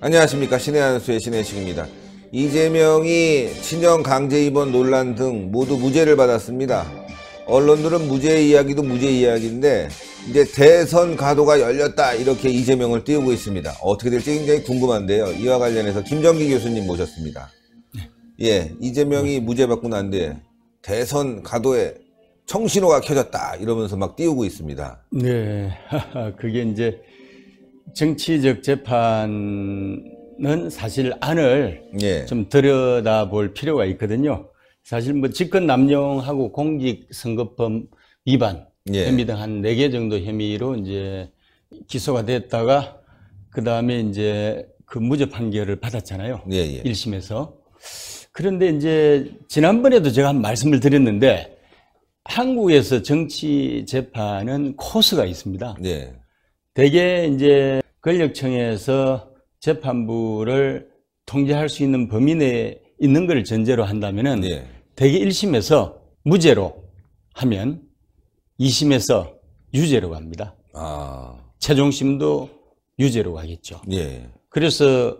안녕하십니까 신의 한수의 신혜식입니다 이재명이 친정 강제 입원 논란 등 모두 무죄를 받았습니다. 언론들은 무죄 이야기도 무죄 이야기인데 이제 대선 가도가 열렸다 이렇게 이재명을 띄우고 있습니다. 어떻게 될지 굉장히 궁금한데요. 이와 관련해서 김정기 교수님 모셨습니다. 네. 예, 이재명이 무죄 받고 난 뒤에 대선 가도에 청신호가 켜졌다 이러면서 막 띄우고 있습니다. 네, 그게 이제 정치적 재판은 사실 안을 예. 좀 들여다볼 필요가 있거든요. 사실 뭐 직권 남용하고 공직선거법 위반 예. 혐의 등한네개 정도 혐의로 이제 기소가 됐다가 그 다음에 이제 그 무죄 판결을 받았잖아요. 예, 예. 1심에서. 그런데 이제 지난번에도 제가 한 말씀을 드렸는데 한국에서 정치 재판은 코스가 있습니다. 예. 대개 이제 권력청에서 재판부를 통제할 수 있는 범위 내에 있는 걸 전제로 한다면은 예. 대개 1심에서 무죄로 하면 2심에서 유죄로 갑니다. 아. 최종심도 유죄로 가겠죠. 예. 그래서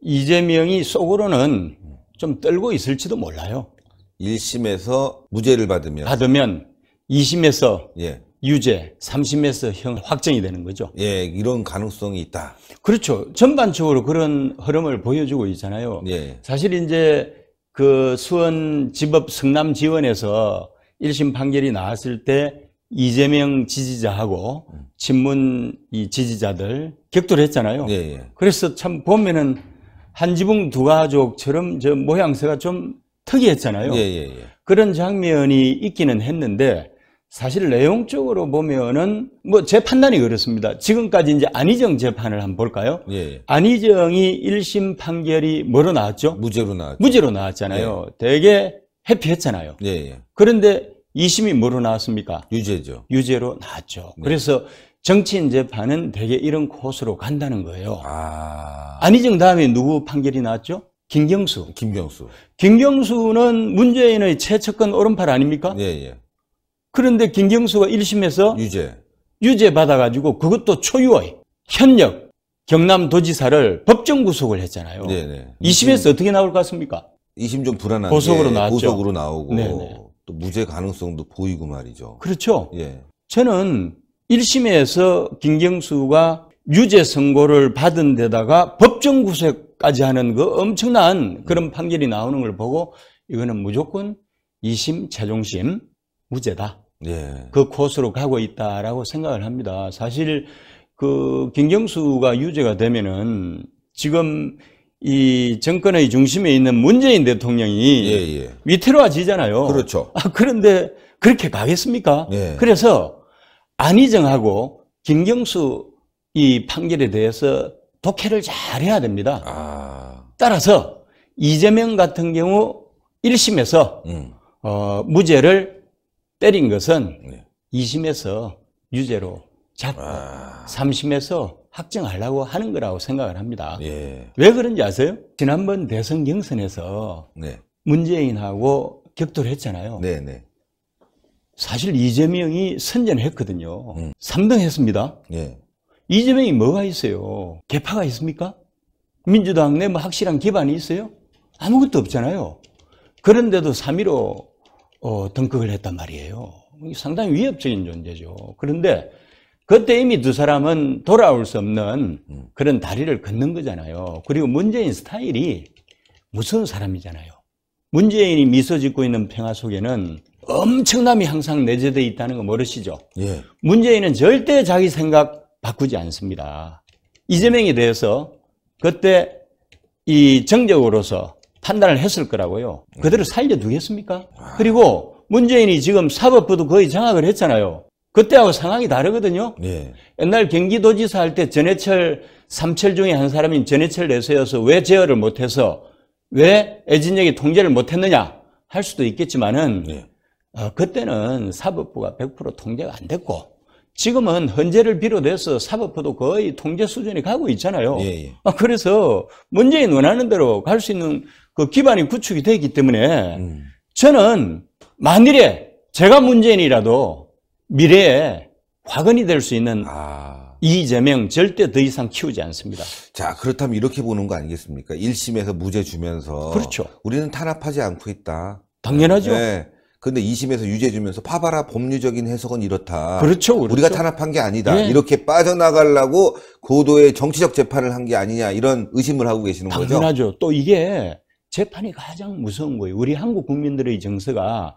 이재명이 속으로는 좀 떨고 있을지도 몰라요. 1심에서 무죄를 받으면 받으면 2심에서 예. 유죄, 3심에서 형 확정이 되는 거죠. 예, 이런 가능성이 있다. 그렇죠. 전반적으로 그런 흐름을 보여주고 있잖아요. 예. 사실 이제 그 수원 지법 성남 지원에서 1심 판결이 나왔을 때 이재명 지지자하고 음. 친문 이 지지자들 격돌 했잖아요. 예, 예. 그래서 참 보면은 한 지붕 두 가족처럼 저 모양새가 좀 특이했잖아요. 예, 예, 예. 그런 장면이 있기는 했는데 사실 내용적으로 보면은 뭐 제 판단이 그렇습니다. 지금까지 이제 안희정 재판을 한번 볼까요? 예. 안희정이 1심 판결이 뭐로 나왔죠? 무죄로 나왔죠. 무죄로 나왔잖아요. 예. 되게 해피했잖아요. 예, 예. 그런데 2심이 뭐로 나왔습니까? 유죄죠. 유죄로 나왔죠. 네. 그래서 정치인 재판은 되게 이런 코스로 간다는 거예요. 아. 안희정 다음에 누구 판결이 나왔죠? 김경수. 김경수. 김경수는 문재인의 최측근 오른팔 아닙니까? 예, 예. 그런데 김경수가 1심에서 유죄. 유죄 받아가지고 그것도 초유의 현역 경남도지사를 법정 구속을 했잖아요. 네네. 2심에서 음. 어떻게 나올 것 같습니까? 2심 좀 불안한데 보석으로 나왔으로 나오고 네네. 네. 또 무죄 가능성도 보이고 말이죠. 그렇죠. 예. 저는 1심에서 김경수가 유죄 선고를 받은 데다가 법정 구속까지 하는 그 엄청난 그런 판결이 나오는 걸 보고 이거는 무조건 2심, 최종심 무죄다. 예. 그 코스로 가고 있다라고 생각을 합니다. 사실 그 김경수가 유죄가 되면은 지금 이 정권의 중심에 있는 문재인 대통령이 예, 예. 위태로워지잖아요. 그렇죠. 아, 그런데 그렇게 가겠습니까? 예. 그래서 안희정하고 김경수 이 판결에 대해서 독해를 잘 해야 됩니다. 아. 따라서 이재명 같은 경우 1심에서 음. 어, 무죄를 때린 것은 네. 2심에서 유죄로 잡고 아. 3심에서 확정하려고 하는 거라고 생각을 합니다. 예. 왜 그런지 아세요? 지난번 대선 경선에서 네. 문재인하고 격돌 했잖아요. 네, 네. 사실 이재명이 선전 했거든요. 음. 3등 했습니다. 예. 이재명이 뭐가 있어요? 개파가 있습니까? 민주당 내 뭐 확실한 기반이 있어요? 아무것도 없잖아요. 그런데도 3.15 어, 등극을 했단 말이에요. 상당히 위협적인 존재죠. 그런데 그때 이미 두 사람은 돌아올 수 없는 음. 그런 다리를 걷는 거잖아요. 그리고 문재인 스타일이 무서운 사람이잖아요. 문재인이 미소 짓고 있는 평화 속에는 엄청남이 항상 내재되어 있다는 거 모르시죠? 예. 문재인은 절대 자기 생각 바꾸지 않습니다. 이재명이 음. 되어서 그때 이 정적으로서 판단을 했을 거라고요. 음. 그대로 살려두겠습니까? 그리고 문재인이 지금 사법부도 거의 장악을 했잖아요. 그때하고 상황이 다르거든요. 예. 옛날 경기도지사 할 때 전해철 삼철 중에 한 사람인 전해철 내세여서 왜 제어를 못해서 왜 애진역이 통제를 못했느냐 할 수도 있겠지만은 예. 어, 그때는 사법부가 100% 통제가 안 됐고 지금은 헌재를 비롯해서 사법부도 거의 통제 수준에 가고 있잖아요. 예, 예. 아, 그래서 문재인 원하는 대로 갈 수 있는 그 기반이 구축이 되기 때문에 음. 저는 만일에 제가 문재인이라도 미래에 화근이 될 수 있는 아. 이재명 절대 더 이상 키우지 않습니다. 자, 그렇다면 이렇게 보는 거 아니겠습니까? 1심에서 무죄 주면서 그렇죠. 우리는 탄압하지 않고 있다. 당연하죠. 네. 근데 2심에서 유죄 주면서 파바라 법률적인 해석은 이렇다. 그렇죠. 그렇죠. 우리가 탄압한 게 아니다. 네. 이렇게 빠져나가려고 고도의 정치적 재판을 한 게 아니냐 이런 의심을 하고 계시는 당연하죠. 거죠. 당연하죠. 또 이게 재판이 가장 무서운 거예요. 우리 한국 국민들의 정서가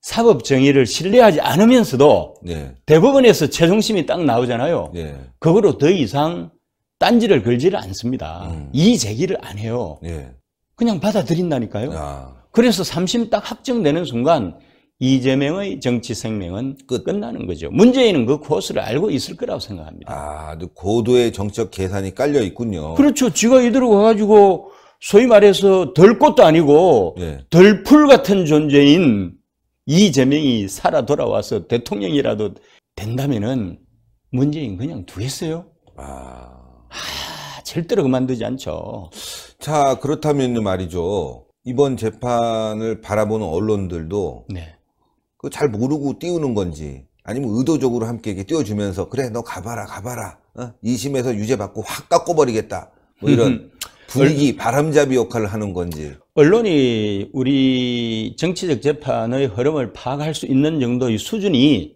사법 정의를 신뢰하지 않으면서도 네. 대법원에서 최종심이 딱 나오잖아요. 네. 그거로 더 이상 딴지를 걸지를 않습니다. 음. 이 제기를 안 해요. 네. 그냥 받아들인다니까요. 아. 그래서 삼심 딱 확정되는 순간 이재명의 정치 생명은 끝. 나는 거죠. 문재인은 그 코스를 알고 있을 거라고 생각합니다. 아, 고도의 정적 계산이 깔려 있군요. 그렇죠. 지가 이대로 가가지고 소위 말해서 덜 것도 아니고 네. 덜풀 같은 존재인 이재명이 살아 돌아와서 대통령이라도 된다면은 문재인 그냥 두겠어요? 아, 아 절대로 그만두지 않죠. 자 그렇다면 말이죠. 이번 재판을 바라보는 언론들도 네. 그잘 모르고 띄우는 건지 아니면 의도적으로 함께 띄워주면서 그래 너 가봐라 가봐라 어? 2심에서 유죄 받고 확 깎아버리겠다 뭐 이런 분위기 바람잡이 역할을 하는 건지 언론이 우리 정치적 재판의 흐름을 파악할 수 있는 정도의 수준이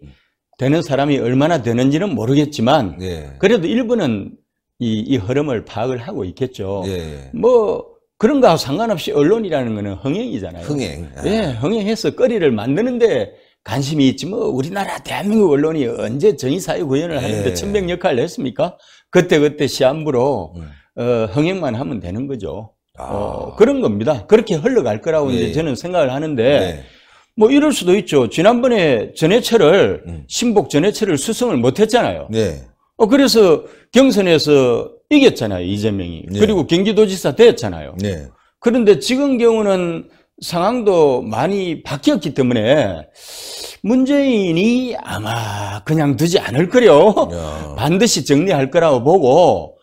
되는 사람이 얼마나 되는지는 모르겠지만 예. 그래도 일부는 이, 이 흐름을 파악을 하고 있겠죠. 예. 예. 뭐 그런 거하고 상관없이 언론이라는 거는 흥행이잖아요. 흥행. 아. 예, 흥행해서 거리를 만드는데 관심이 있지 뭐 우리나라 대한민국 언론이 언제 정의사회 구현을 하는데 예. 천명 역할을 했습니까? 그때그때 그때 시한부로 음. 어, 흥행만 하면 되는 거죠. 아. 어, 그런 겁니다. 그렇게 흘러갈 거라고 네. 이제 예. 저는 생각을 하는데 네. 뭐 이럴 수도 있죠. 지난번에 전해철을 음. 신복 전해철을 수성을 못했잖아요. 네. 어, 그래서 경선에서 이겼잖아요 이재명이 네. 그리고 경기도지사 됐잖아요. 네. 그런데 지금 경우는 상황도 많이 바뀌었기 때문에 문재인이 아마 그냥 두지 않을 거요. 반드시 정리할 거라고 보고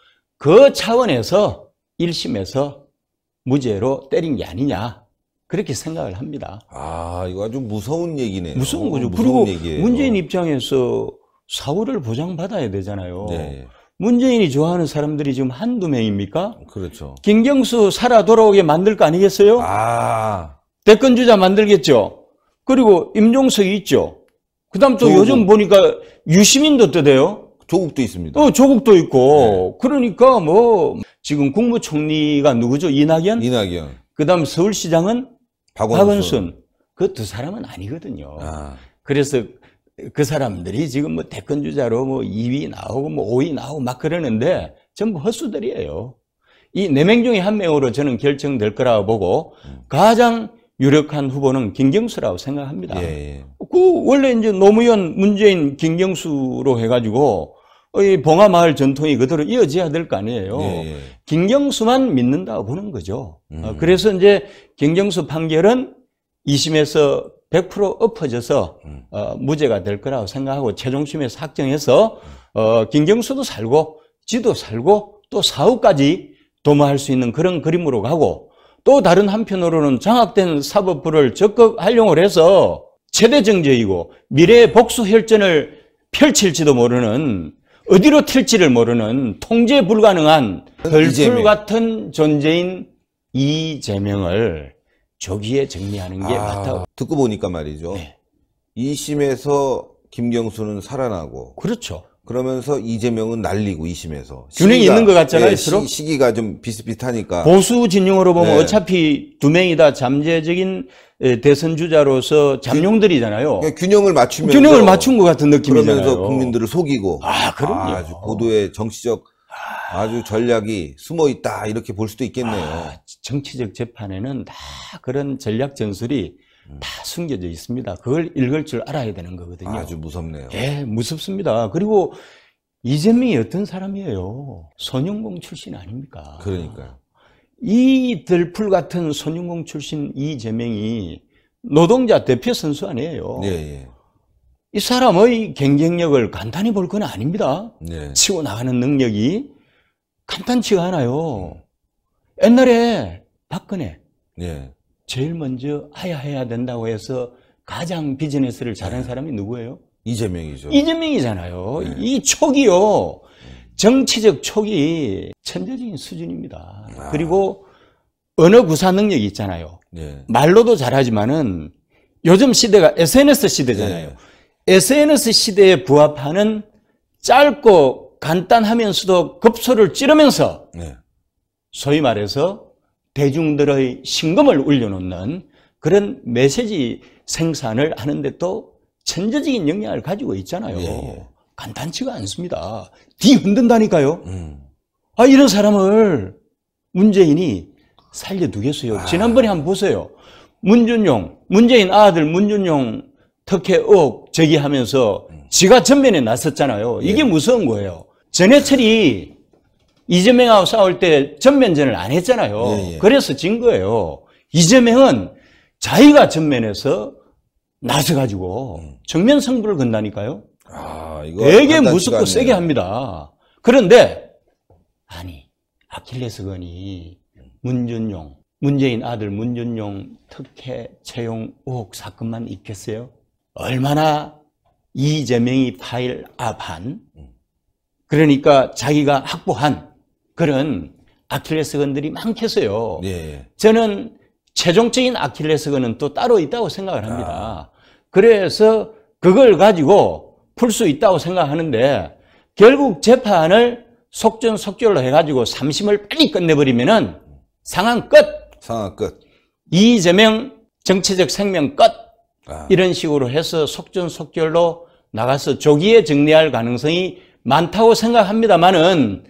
그 차원에서 1심에서 무죄로 때린 게 아니냐. 그렇게 생각을 합니다. 아, 이거 아주 무서운 얘기네요. 무서운 거죠. 무서운 그리고 얘기예요. 문재인 입장에서 사후를 보장받아야 되잖아요. 네. 문재인이 좋아하는 사람들이 지금 한두 명입니까? 그렇죠. 김경수 살아 돌아오게 만들 거 아니겠어요? 아. 대권주자 만들겠죠. 그리고 임종석이 있죠. 그 다음 또 요즘 보니까 유시민도 뜨대요. 조국도 있습니다. 어, 조국도 있고. 네. 그러니까 뭐 지금 국무총리가 누구죠? 이낙연? 이낙연. 그다음 서울시장은 박원순. 박원순. 그두 사람은 아니거든요. 아. 그래서 그 사람들이 지금 뭐 대권 주자로 뭐 2위 나오고 뭐 5위 나오고 막 그러는데 전부 헛수들이에요. 이 네 명 중에 한 명으로 저는 결정될 거라고 보고 음. 가장 유력한 후보는 김경수라고 생각합니다. 예, 예. 그 원래 이제 노무현, 문재인, 김경수로 해가지고 이 봉화마을 전통이 그대로 이어져야 될 거 아니에요. 예, 예. 김경수만 믿는다고 보는 거죠. 음. 어, 그래서 이제 김경수 판결은 2심에서 100% 엎어져서 음. 어, 무죄가 될 거라고 생각하고 최종심에서 확정해서 어, 김경수도 살고 지도 살고 또 사후까지 도모할 수 있는 그런 그림으로 가고 또 다른 한편으로는 장악된 사법부를 적극 활용을 해서 최대 정죄이고 미래의 복수 혈전을 펼칠지도 모르는 어디로 튈지를 모르는 통제 불가능한 별풀 같은 존재인 이재명을 조기에 정리하는 게 아, 맞다고. 듣고 보니까 말이죠. 네. 이심에서 김경수는 살아나고. 그렇죠. 그러면서 이재명은 날리고 이심에서 균형이 있는 것 같잖아요. 예, 시, 기가좀 비슷비슷하니까 보수 진영으로 보면 네. 어차피 두 명이 다 잠재적인 대선 주자로서 잠룡들이잖아요. 그러니까 균형을 맞추면 균형을 맞춘 것 같은 느낌이잖아요. 그러면서 국민들을 속이고 아 그럼요. 아주 고도의 정치적 아. 아주 전략이 숨어 있다 이렇게 볼 수도 있겠네요. 아, 정치적 재판에는 다 그런 전략 전술이 다 숨겨져 있습니다. 그걸 읽을 줄 알아야 되는 거거든요. 아주 무섭네요. 예, 무섭습니다. 그리고 이재명이 어떤 사람이에요? 손윤공 출신 아닙니까? 그러니까요. 이들 풀 같은 손윤공 출신 이재명이 노동자 대표 선수 아니에요. 예, 예. 이 사람의 경쟁력을 간단히 볼 건 아닙니다. 예. 치고 나가는 능력이 간단치가 않아요. 옛날에 박근혜, 예. 제일 먼저 해야 해야 된다고 해서 가장 비즈니스를 잘한 네. 사람이 누구예요? 이재명이죠. 이재명이잖아요. 네. 이 촉이요. 정치적 촉이 천재적인 수준입니다. 아. 그리고 언어 구사 능력이 있잖아요. 네. 말로도 잘하지만은 요즘 시대가 SNS 시대잖아요. 네. SNS 시대에 부합하는 짧고 간단하면서도 급소를 찌르면서 네. 소위 말해서 대중들의 심금을울려놓는 그런 메시지 생산을 하는데 또 천재적인 영향을 가지고 있잖아요. 예, 예. 간단치가 않습니다. 뒤흔든다니까요. 음. 아, 이런 사람을 문재인이 살려두겠어요. 아. 지난번에 한번 보세요. 문준용, 문재인 아들 문준용 특혜업 제기하면서 지가 전면에 나섰잖아요. 이게 예. 무서운 거예요. 전해철이 이재명하고 싸울 때 전면전을 안 했잖아요. 예, 예. 그래서 진 거예요. 이재명은 자기가 전면에서 나서가지고 음. 정면 승부를 건다니까요. 아, 이거 되게 무섭고 세게 합니다. 그런데 아니 아킬레스건이 문준용 문재인 아들 문준용 특혜 채용 의혹 사건만 있겠어요? 얼마나 이재명이 파일 앞한 음. 그러니까 자기가 확보한 그런 아킬레스건들이 많겠어요. 예. 저는 최종적인 아킬레스건은 또 따로 있다고 생각을 합니다. 아. 그래서 그걸 가지고 풀 수 있다고 생각하는데 결국 재판을 속전속결로 해가지고 삼심을 빨리 끝내버리면은 상황 끝. 상황 끝. 이재명 정치적 생명 끝. 아. 이런 식으로 해서 속전속결로 나가서 조기에 정리할 가능성이 많다고 생각합니다만은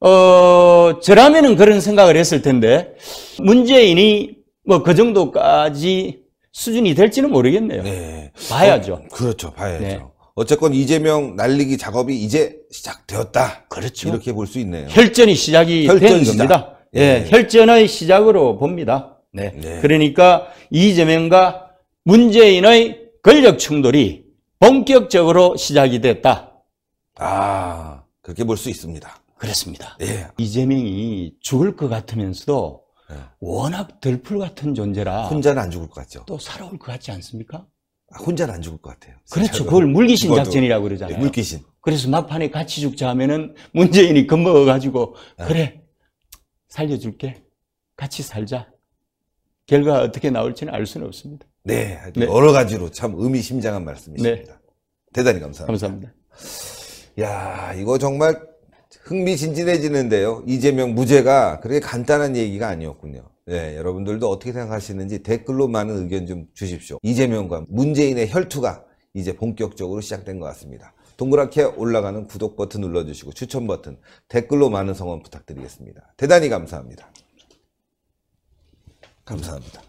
어, 저라면은 그런 생각을 했을 텐데, 문재인이 뭐 그 정도까지 수준이 될지는 모르겠네요. 네. 봐야죠. 어, 그렇죠. 봐야죠. 네. 어쨌건 이재명 날리기 작업이 이제 시작되었다. 그렇죠. 이렇게 볼 수 있네요. 혈전이 시작이 혈전 된 시작. 겁니다. 예, 네. 혈전의 시작으로 봅니다. 네. 네. 그러니까 이재명과 문재인의 권력 충돌이 본격적으로 시작이 됐다. 아, 그렇게 볼 수 있습니다. 그렇습니다. 예. 이재명이 죽을 것 같으면서도 예. 워낙 덜풀 같은 존재라 혼자는 안 죽을 것 같죠. 또 살아올 것 같지 않습니까? 아, 혼자는 안 죽을 것 같아요. 그렇죠. 그걸 물귀신 작전이라고 그러잖아요. 예, 물귀신. 그래서 막판에 같이 죽자 하면은 문재인이 겁먹어 가지고 예. 그래 살려줄게 같이 살자. 결과 어떻게 나올지는 알 수는 없습니다. 네, 네. 여러 가지로 참 의미심장한 말씀이십니다. 네. 대단히 감사합니다. 감사합니다. 야, 이거 정말 흥미진진해지는데요. 이재명 무죄가 그렇게 간단한 얘기가 아니었군요. 네, 여러분들도 어떻게 생각하시는지 댓글로 많은 의견 좀 주십시오. 이재명과 문재인의 혈투가 이제 본격적으로 시작된 것 같습니다. 동그랗게 올라가는 구독 버튼 눌러주시고 추천 버튼, 댓글로 많은 성원 부탁드리겠습니다. 대단히 감사합니다. 감사합니다.